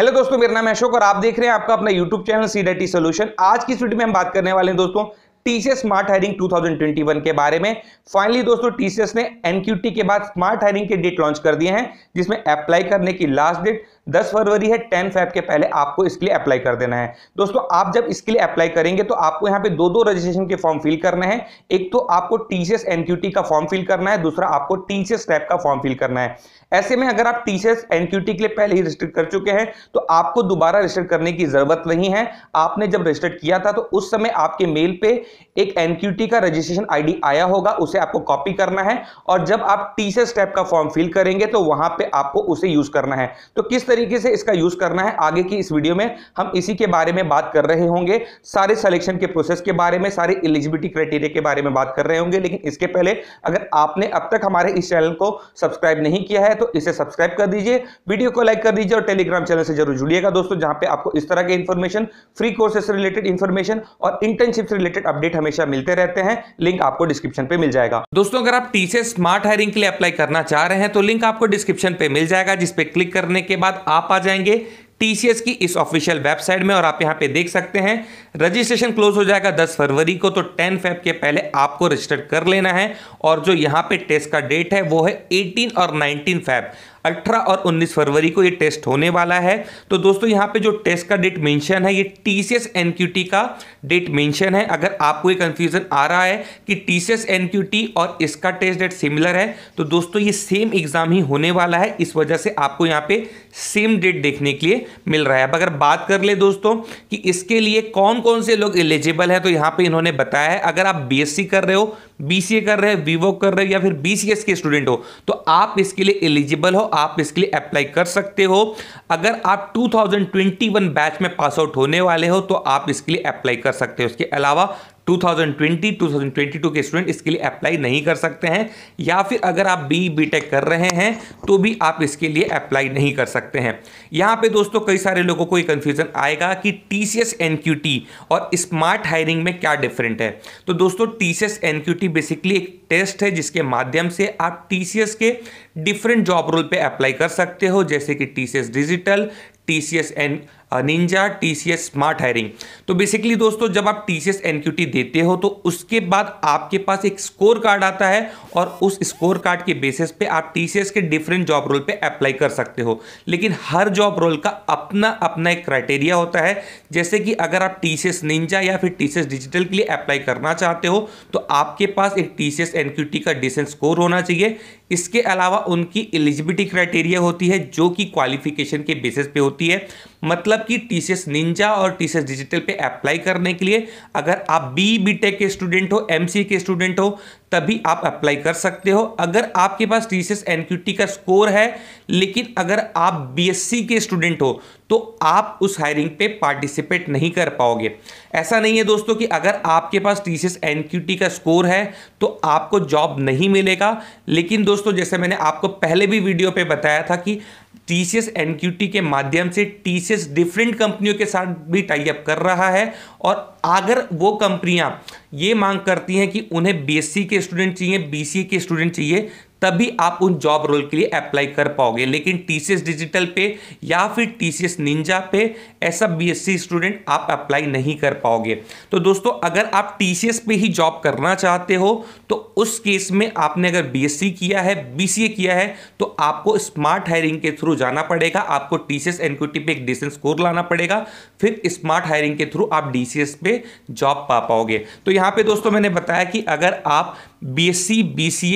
hello दोस्तों मेरा नाम अशोक और आप देख रहे हैं आपका अपना YouTube channel C T solution आज की वीडियो में हम बात करने वाले हैं दोस्तों टीसीएस स्मार्ट हायरिंग 2021 के बारे में फाइनली दोस्तों टीसीएस ने एनक्यूटी के बाद स्मार्ट हायरिंग के डेट लॉन्च कर दिए हैं जिसमें अप्लाई करने की लास्ट डेट दस फरवरी है टेन फैब के पहले आपको इसके लिए अप्लाई कर देना है दोस्तों आप जब इसके लिए अप्लाई करेंगे तो आपको यहाँ पे दो दो रजिस्ट्रेशन के फॉर्म फिल करने हैं एक तो आपको टीसीएस एनक्यूटी का फॉर्म फिल करना है दूसरा आपको टीसीएस टैप का फॉर्म फिल करना है ऐसे में अगर आप टीसीएस एनक्यूटी के लिए पहले ही रजिस्टर कर चुके हैं तो आपको दोबारा रजिस्टर करने की जरूरत नहीं है आपने जब रजिस्टर किया था तो उस समय आपके मेल पे एक एनक्यूटी का रजिस्ट्रेशन आईडी आया होगा उसे आपको कॉपी करना है और जब आप टीसीएस टैप का फॉर्म फिल करेंगे तो वहां पर आपको उसे यूज करना है तो किस तरीके से इसका यूज करना है आगे की इस वीडियो में हम इसी के बारे में बात कर रहे होंगे सारे सिलेक्शन के प्रोसेस के बारे में सारे एलिजिबिलिटी क्राइटेरिया के बारे में बात कर रहे होंगे लेकिन इसके पहले अगर आपने अब तक हमारे इस चैनल को सब्सक्राइब नहीं किया है तो इसे सब्सक्राइब कर दीजिए वीडियो को लाइक कर दीजिए और टेलीग्राम चैनल से जरूर जुड़िएगा दोस्तों जहां पर आपको इस तरह के information free courses related information और इंटर्नशिप से रिलेटेड अपडेट हमेशा मिलते रहते हैं लिंक आपको डिस्क्रिप्शन पर मिल जाएगा दोस्तों अगर आप टीचर स्मार्ट हायरिंग के लिए अप्लाई करना चाह रहे हैं तो लिंक आपको डिस्क्रिप्शन पर मिल जाएगा जिसपे क्लिक करने के बाद आप आ जाएंगे टीसीएस की इस ऑफिशियल वेबसाइट में और आप यहां पे देख सकते हैं रजिस्ट्रेशन क्लोज हो जाएगा 10 फरवरी को तो 10 फेब के पहले आपको रजिस्टर कर लेना है और जो यहां पे टेस्ट का डेट है वो है 18 और 19 फेब अठारह और 19 फरवरी को ये टेस्ट होने वाला है तो दोस्तों यहाँ पे जो टेस्ट का डेट मेंशन है ये T C S N Q T का डेट मेंशन है अगर आपको ये कन्फ्यूजन आ रहा है कि T C S N Q T और इसका टेस्ट डेट सिमिलर है तो दोस्तों ये सेम एग्जाम ही होने वाला है इस वजह से आपको यहाँ पे सेम डेट देखने के लिए मिल रहा है अब अगर बात कर ले दोस्तों कि इसके लिए कौन कौन से लोग एलिजिबल हैं तो यहाँ पर इन्होंने बताया है अगर आप बी कर रहे हो बी कर रहे हो वीवो कर रहे हो या फिर बी के स्टूडेंट हो तो आप इसके लिए एलिजिबल हो आप इसके लिए अप्लाई कर सकते हो अगर आप 2021 बैच में पास आउट होने वाले हो तो आप इसके लिए अप्लाई कर सकते हो इसके अलावा 2020-2022 के स्टूडेंट इसके लिए अप्लाई नहीं कर सकते हैं या फिर अगर आप बी बी टेक कर रहे हैं तो भी आप इसके लिए अप्लाई नहीं कर सकते हैं यहाँ पे दोस्तों कई सारे लोगों को ये कन्फ्यूज़न आएगा कि T C S N Q T और स्मार्ट हायरिंग में क्या डिफरेंट है तो दोस्तों T C S N Q T basically एक टेस्ट है जिसके माध्यम से आप टी सी एस के डिफरेंट जॉब रोल पर अप्लाई कर सकते हो जैसे कि T digital T C S N ninja T C S smart hiring तो बेसिकली दोस्तों जब आप T C S N Q T देते हो तो उसके बाद आपके पास एक स्कोर कार्ड आता है और उस स्कोर कार्ड के बेसिस पे आप टी सी एस के डिफरेंट जॉब रोल पे अप्लाई कर सकते हो लेकिन हर जॉब रोल का अपना अपना एक क्राइटेरिया होता है जैसे कि अगर आप टी सी एस निंजा या फिर टी सी एस डिजिटल के लिए अप्लाई करना चाहते हो तो आपके पास एक T C S N Q T का डिसेंट स्कोर होना चाहिए इसके अलावा उनकी एलिजिबिलिटी क्राइटेरिया होती है जो कि क्वालिफिकेशन के बेसिस पे होती है मतलब कि टी निंजा और टी डिजिटल पे अप्लाई करने के लिए अगर आप बी बी के स्टूडेंट हो एम के स्टूडेंट हो तभी आप अप्लाई कर सकते हो अगर आपके पास टी सी का स्कोर है लेकिन अगर आप सी के स्टूडेंट हो तो आप उस हायरिंग पे पार्टिसिपेट नहीं कर पाओगे ऐसा नहीं है दोस्तों कि अगर आपके पास टी सी का स्कोर है तो आपको जॉब नहीं मिलेगा लेकिन दोस्तों जैसे मैंने आपको पहले भी वीडियो पर बताया था कि टी सी के माध्यम से टी डिफरेंट कंपनियों के साथ भी टाइप कर रहा है और अगर वो कंपनियां ये मांग करती हैं कि उन्हें बीएससी के स्टूडेंट चाहिए बीसीए के स्टूडेंट चाहिए तभी आप उन जॉब रोल के लिए अप्लाई कर पाओगे लेकिन टीसीएस डिजिटल पे या फिर टीसीएस निंजा पे ऐसा बीएससी स्टूडेंट आप अप्लाई नहीं कर पाओगे तो दोस्तों अगर आप टीसीएस पे ही जॉब करना चाहते हो तो उस केस में आपने अगर बी किया है बी किया है तो आपको स्मार्ट हायरिंग के थ्रू जाना पड़ेगा आपको टी टीसीएस एनक्यूटी पे एक डिसेंट स्कोर लाना पड़ेगा फिर स्मार्ट हायरिंग के थ्रू आप डीसीएस पे जॉब पा पाओगे तो यहाँ पे दोस्तों मैंने बताया कि अगर आप B B B S C C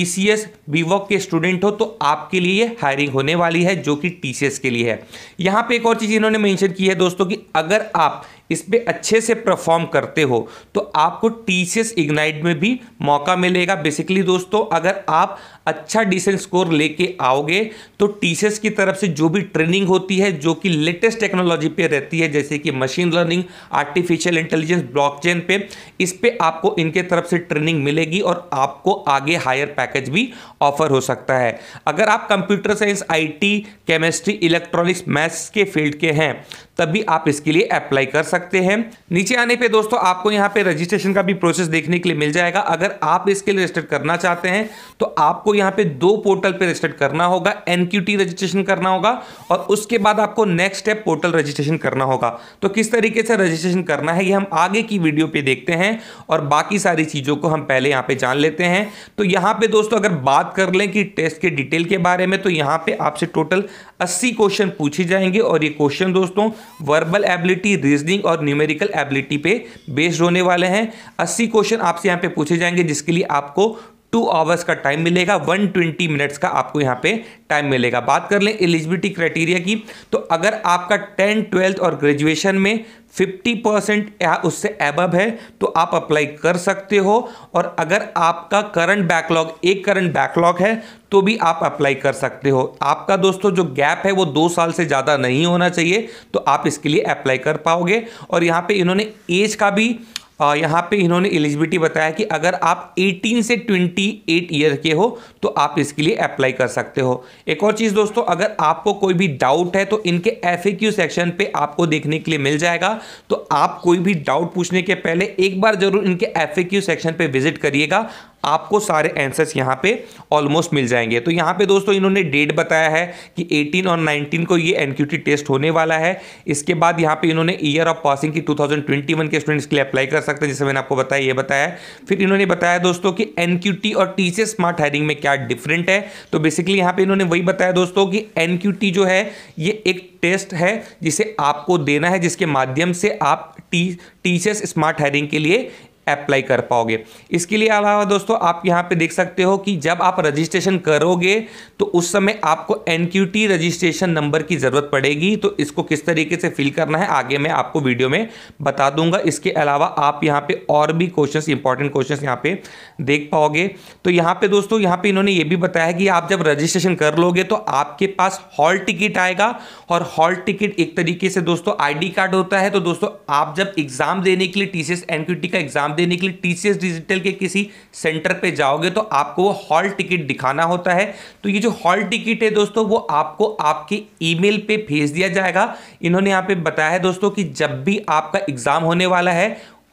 A C S B वॉक के स्टूडेंट हो तो आपके लिए हायरिंग होने वाली है जो कि टी सी एस के लिए है यहाँ पे एक और चीज़ इन्होंने मेंशन की है दोस्तों कि अगर आप इस पर अच्छे से परफॉर्म करते हो तो आपको टी सी एस इग्नाइट में भी मौका मिलेगा बेसिकली दोस्तों अगर आप अच्छा डिसेंट स्कोर लेके आओगे तो टीचर्स की तरफ से जो भी ट्रेनिंग होती है जो कि लेटेस्ट टेक्नोलॉजी पे रहती है जैसे कि machine learning artificial intelligence blockchain पे इस पे आपको इनके तरफ से ट्रेनिंग मिलेगी और आपको आगे हायर पैकेज भी ऑफर हो सकता है अगर आप computer science IT chemistry electronics maths के फील्ड के हैं तभी आप इसके लिए अप्लाई कर सकते हैं नीचे आने पे दोस्तों आपको यहाँ पे रजिस्ट्रेशन का भी प्रोसेस देखने के लिए मिल जाएगा अगर आप इसके लिए रजिस्टर करना चाहते हैं तो आपको आपको यहां पे दो पोर्टल पे रजिस्टर करना होगा एनक्यूटी रजिस्ट्रेशन करना होगा और उसके बाद आपको नेक्स्ट स्टेप पोर्टल रजिस्ट्रेशन करना होगा तो किस तरीके से रजिस्ट्रेशन करना है ये हम आगे की वीडियो पे देखते हैं और बाकी सारी चीज़ों को हम पहले यहां पे जान लेते हैं तो यहां पे दोस्तों अगर बात कर लें कि टेस्ट के डिटेल के बारे में तो यहां पर आपसे टोटल अस्सी क्वेश्चन पूछे जाएंगे और ये क्वेश्चन दोस्तों वर्बल एबिलिटी रीजनिंग और न्यूमेरिकल एबिलिटी पे बेस्ड होने वाले हैं अस्सी क्वेश्चन आपसे यहाँ पे पूछे जाएंगे जिसके लिए आपको टू आवर्स का टाइम मिलेगा वन ट्वेंटी मिनट्स का आपको यहाँ पे टाइम मिलेगा बात कर लें एलिजिबिलिटी क्राइटेरिया की तो अगर आपका टेंथ ट्वेल्थ और ग्रेजुएशन में फिफ्टी परसेंट या उससे एबब है तो आप अप्लाई कर सकते हो और अगर आपका करंट बैकलॉग एक करंट बैकलॉग है तो भी आप अप्लाई कर सकते हो आपका दोस्तों जो गैप है वो दो साल से ज़्यादा नहीं होना चाहिए तो आप इसके लिए अप्लाई कर पाओगे और यहाँ पे इन्होंने एज का भी यहाँ पे इन्होंने एलिजिबिलिटी बताया कि अगर आप 18 से 28 ईयर के हो तो आप इसके लिए अप्लाई कर सकते हो एक और चीज़ दोस्तों अगर आपको कोई भी डाउट है तो इनके एफ सेक्शन पे आपको देखने के लिए मिल जाएगा तो आप कोई भी डाउट पूछने के पहले एक बार जरूर इनके एफ सेक्शन पर विजिट करिएगा आपको सारे आंसर्स यहाँ पे ऑलमोस्ट मिल जाएंगे तो यहाँ पे दोस्तों इन्होंने डेट बताया है कि 18 और 19 को ये एन टेस्ट होने वाला है इसके बाद यहाँ पे इन्होंने ईयर ऑफ पासिंग की 2021 के स्टूडेंट्स के लिए अप्लाई कर सकते हैं जैसे मैंने आपको बताया ये बताया है फिर इन्होंने बताया दोस्तों कि एन और टी स्मार्ट हायरिंग में क्या डिफरेंट है तो बेसिकली यहाँ पर इन्होंने वही बताया दोस्तों कि एन जो है ये एक टेस्ट है जिसे आपको देना है जिसके माध्यम से आप टी टीचर्स स्मार्ट हायरिंग के लिए अप्लाई कर पाओगे इसके लिए अलावा दोस्तों आप यहां पे देख सकते हो कि जब आप रजिस्ट्रेशन करोगे तो उस समय आपको एन रजिस्ट्रेशन नंबर की ज़रूरत पड़ेगी तो इसको किस तरीके से फिल करना है आगे मैं आपको वीडियो में बता दूंगा इसके अलावा आप यहाँ पे और भी क्वेश्चंस इंपॉर्टेंट क्वेश्चंस यहाँ पे देख पाओगे तो यहाँ पे दोस्तों यहाँ पे इन्होंने ये भी बताया कि आप जब रजिस्ट्रेशन कर लोगे तो आपके पास हॉल टिकट आएगा और हॉल टिकट एक तरीके से दोस्तों आई कार्ड होता है तो दोस्तों आप जब एग्ज़ाम देने के लिए टी सी का एग्ज़ाम एग्जाम देने के लिए टीसीएस डिजिटल के किसी सेंटर पे जाओगे तो आपको वो हॉल टिकट दिखाना होता है तो ये जो हॉल टिकट है दोस्तों वो आपको आपके ईमेल पे भेज दिया जाएगा इन्होंने यहाँ पे बताया है दोस्तों कि जब भी आपका एग्जाम होने वाला है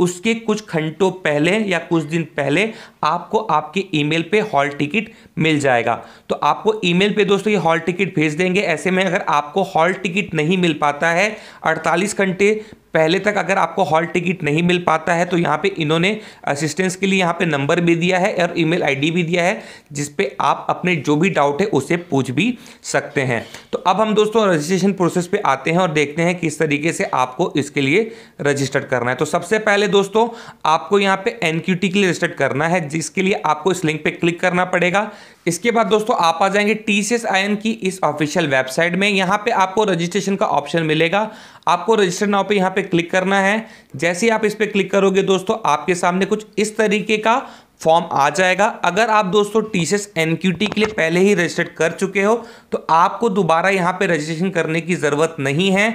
उसके कुछ घंटों पहले या कुछ दिन पहले आपको आपके ईमेल पे हॉल टिकट मिल जाएगा तो आपको ईमेल पे दोस्तों ये हॉल टिकट भेज देंगे ऐसे में अगर आपको हॉल टिकट नहीं मिल पाता है 48 घंटे पहले तक अगर आपको हॉल टिकट नहीं मिल पाता है तो यहाँ पे इन्होंने असिस्टेंस के लिए यहाँ पे नंबर भी दिया है और ईमेल आईडी भी दिया है जिस पे आप अपने जो भी डाउट है उसे पूछ भी सकते हैं तो अब हम दोस्तों रजिस्ट्रेशन प्रोसेस पे आते हैं और देखते हैं किस तरीके से आपको इसके लिए रजिस्टर करना है तो सबसे पहले दोस्तों आपको यहाँ पर एन के लिए रजिस्टर करना है जिसके लिए आपको इस लिंक पर क्लिक करना पड़ेगा इसके बाद दोस्तों आप आ जाएंगे टी सी की इस ऑफिशियल वेबसाइट में यहाँ पे आपको रजिस्ट्रेशन का ऑप्शन मिलेगा आपको रजिस्टर नाव पे यहाँ पे क्लिक करना है जैसे ही आप इस पर क्लिक करोगे दोस्तों आपके सामने कुछ इस तरीके का फॉर्म आ जाएगा अगर आप दोस्तों T C S N Q T के लिए पहले ही रजिस्टर्ड कर चुके हो तो आपको दोबारा यहाँ पे रजिस्ट्रेशन करने की ज़रूरत नहीं है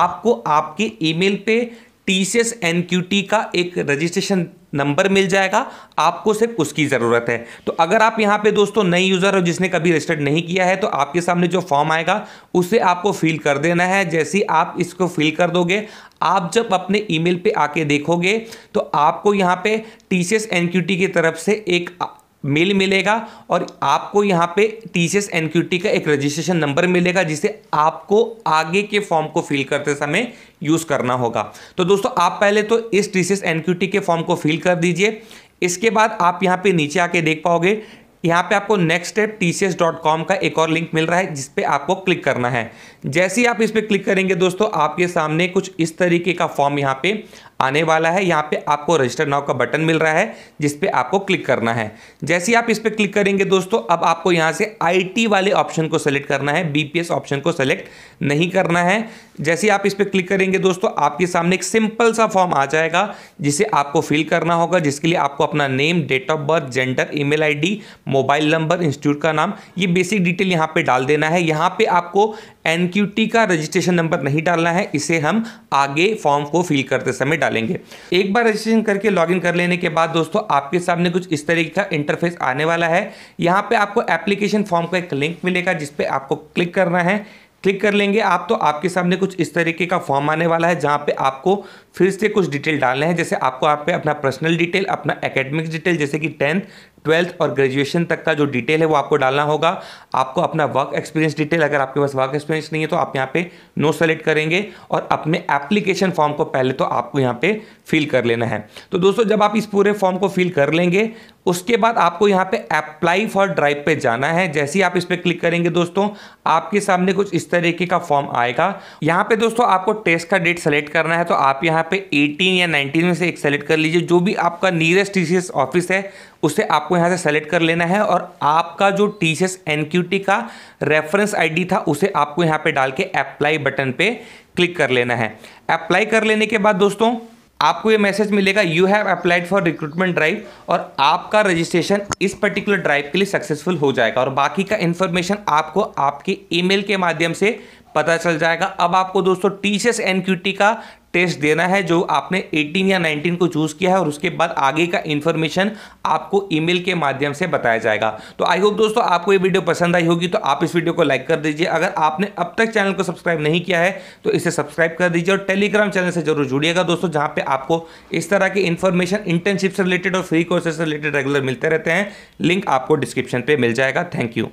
आपको आपके ईमेल पे T C S N Q T का एक रजिस्ट्रेशन नंबर मिल जाएगा आपको सिर्फ उसकी ज़रूरत है तो अगर आप यहाँ पे दोस्तों नई यूज़र हो जिसने कभी रजिस्टर्ड नहीं किया है तो आपके सामने जो फॉर्म आएगा उसे आपको फिल कर देना है जैसे आप इसको फिल कर दोगे आप जब अपने ईमेल पे आके देखोगे तो आपको यहाँ पे टी सी की तरफ से एक मेल मिलेगा और आपको यहाँ पे टी सी एस का एक रजिस्ट्रेशन नंबर मिलेगा जिसे आपको आगे के फॉर्म को फिल करते समय यूज़ करना होगा तो दोस्तों आप पहले तो इस टी सी एस के फॉर्म को फिल कर दीजिए इसके बाद आप यहाँ पे नीचे आके देख पाओगे यहाँ पे आपको नेक्स्ट स्टेप टी का एक और लिंक मिल रहा है जिसपे आपको क्लिक करना है जैसे ही आप इस पर क्लिक करेंगे दोस्तों आपके सामने कुछ इस तरीके का फॉर्म यहाँ पे आने वाला है यहाँ पे आपको रजिस्टर नाव का बटन मिल रहा है जिस पे आपको क्लिक करना है जैसे ही आप इस पर क्लिक करेंगे दोस्तों अब आपको यहाँ से आईटी वाले ऑप्शन को सेलेक्ट करना है बीपीएस ऑप्शन को सेलेक्ट नहीं करना है जैसे ही आप इस पर क्लिक करेंगे दोस्तों आपके सामने एक सिंपल सा फॉर्म आ जाएगा जिसे आपको फिल करना होगा जिसके लिए आपको अपना name date of birth gender email mobile number institute का नाम ये बेसिक डिटेल यहाँ पर डाल देना है यहाँ पर आपको एन एनक्यूटी का रजिस्ट्रेशन नंबर नहीं डालना है इसे हम आगे फॉर्म को फिल करते समय डालेंगे एक बार रजिस्ट्रेशन करके लॉगिन कर लेने के बाद दोस्तों आपके सामने कुछ इस तरीके का इंटरफेस आने वाला है यहाँ पे आपको एप्लीकेशन फॉर्म का एक लिंक मिलेगा जिसपे आपको क्लिक करना है क्लिक कर लेंगे आप तो आपके सामने कुछ इस तरीके का फॉर्म आने वाला है जहाँ पे आपको फिर से कुछ डिटेल डालने हैं जैसे आपको आप पे अपना पर्सनल डिटेल अपना एकेडमिक डिटेल जैसे कि टेंथ ट्वेल्थ और ग्रेजुएशन तक का जो डिटेल है वो आपको डालना होगा आपको अपना वर्क एक्सपीरियंस डिटेल अगर आपके पास वर्क एक्सपीरियंस नहीं है तो आप यहाँ पे नो सेलेक्ट करेंगे और अपने एप्लीकेशन फॉर्म को पहले तो आपको यहाँ पे फिल कर लेना है तो दोस्तों जब आप इस पूरे फॉर्म को फिल कर लेंगे उसके बाद आपको यहाँ पे अप्लाई फॉर ड्राइव पे जाना है जैसे ही आप इस पर क्लिक करेंगे दोस्तों आपके सामने कुछ इस तरीके का फॉर्म आएगा यहाँ पे दोस्तों आपको टेस्ट का डेट सेलेक्ट करना है तो आप यहाँ पे 18 या 19 में से एक सेलेक्ट कर लीजिए जो भी आपका नियरेस्ट टी ऑफिस है उसे आपको आपको यहाँ से सेलेक्ट कर लेना है और आपका जो टी सी का रेफरेंस आईडी था उसे आपको यहाँ पे डाल के अप्लाई बटन पे क्लिक कर लेना है अप्लाई कर लेने के बाद दोस्तों आपको ये मैसेज मिलेगा you have applied for recruitment drive और आपका रजिस्ट्रेशन इस पर्टिकुलर ड्राइव के लिए सक्सेसफुल हो जाएगा और बाकी का इन्फॉर्मेशन आपको आपके ईमेल के माध्यम से पता चल जाएगा अब आपको दोस्तों टी सी का टेस्ट देना है जो आपने 18 या 19 को चूज़ किया है और उसके बाद आगे का इन्फॉर्मेशन आपको ईमेल के माध्यम से बताया जाएगा तो आई होप दोस्तों आपको ये वीडियो पसंद आई होगी तो आप इस वीडियो को लाइक कर दीजिए अगर आपने अब तक चैनल को सब्सक्राइब नहीं किया है तो इसे सब्सक्राइब कर दीजिए और टेलीग्राम चैनल से जरूर जुड़िएगा दोस्तों जहाँ पर आपको इस तरह की इन्फॉर्मेशन इंटर्नशिप से रिलेटेड और फ्री कोर्सेज से रिलेटेड रेगुलर मिलते रहते हैं लिंक आपको डिस्क्रिप्शन पर मिल जाएगा थैंक यू